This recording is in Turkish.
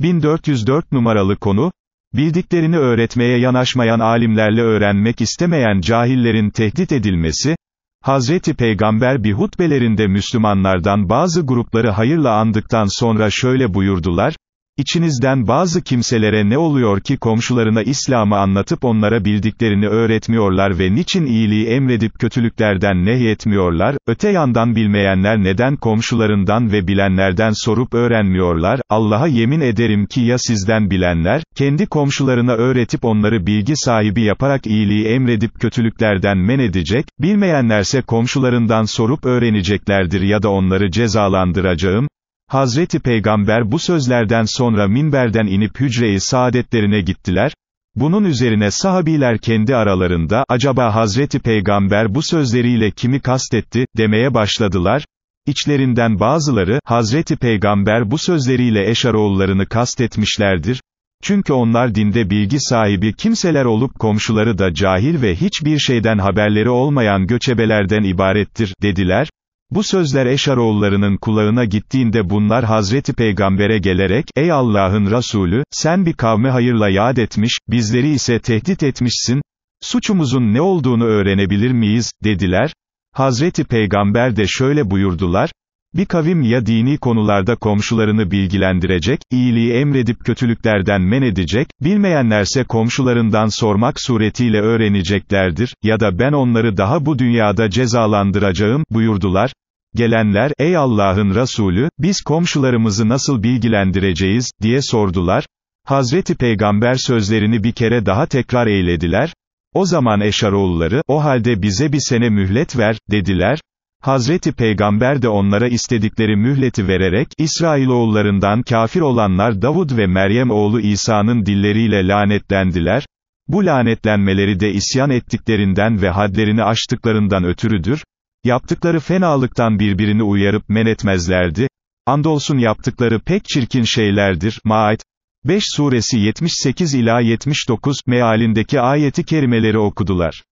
1404 numaralı konu, bildiklerini öğretmeye yanaşmayan alimlerle öğrenmek istemeyen cahillerin tehdit edilmesi, Hazreti Peygamber bir hutbelerinde Müslümanlardan bazı grupları hayırla andıktan sonra şöyle buyurdular, İçinizden bazı kimselere ne oluyor ki komşularına İslam'ı anlatıp onlara bildiklerini öğretmiyorlar ve niçin iyiliği emredip kötülüklerden nehyetmiyorlar, öte yandan bilmeyenler neden komşularından ve bilenlerden sorup öğrenmiyorlar, Allah'a yemin ederim ki ya sizden bilenler, kendi komşularına öğretip onları bilgi sahibi yaparak iyiliği emredip kötülüklerden men edecek, bilmeyenlerse komşularından sorup öğreneceklerdir ya da onları cezalandıracağım, Hazreti Peygamber bu sözlerden sonra minberden inip hücreyi saadetlerine gittiler, bunun üzerine sahabiler kendi aralarında, acaba Hazreti Peygamber bu sözleriyle kimi kastetti, demeye başladılar, İçlerinden bazıları, Hazreti Peygamber bu sözleriyle Eşaroğullarını kastetmişlerdir, çünkü onlar dinde bilgi sahibi kimseler olup komşuları da cahil ve hiçbir şeyden haberleri olmayan göçebelerden ibarettir, dediler, bu sözler Eşaroğullarının kulağına gittiğinde bunlar Hazreti Peygamber'e gelerek, ey Allah'ın Resulü, sen bir kavme hayırla yad etmiş, bizleri ise tehdit etmişsin, suçumuzun ne olduğunu öğrenebilir miyiz, dediler. Hazreti Peygamber de şöyle buyurdular, bir kavim ya dini konularda komşularını bilgilendirecek, iyiliği emredip kötülüklerden men edecek, bilmeyenlerse komşularından sormak suretiyle öğreneceklerdir, ya da ben onları daha bu dünyada cezalandıracağım, buyurdular. Gelenler, ey Allah'ın Resulü, biz komşularımızı nasıl bilgilendireceğiz, diye sordular. Hazreti Peygamber sözlerini bir kere daha tekrar eylediler. O zaman Eşaroğulları, o halde bize bir sene mühlet ver, dediler. Hazreti Peygamber de onlara istedikleri mühleti vererek, İsrailoğullarından kafir olanlar Davud ve Meryem oğlu İsa'nın dilleriyle lanetlendiler, bu lanetlenmeleri de isyan ettiklerinden ve hadlerini aştıklarından ötürüdür, yaptıkları fenalıktan birbirini uyarıp men etmezlerdi, andolsun yaptıkları pek çirkin şeylerdir, Maat, 5 suresi 78 ila 79 mealindeki ayeti kerimeleri okudular.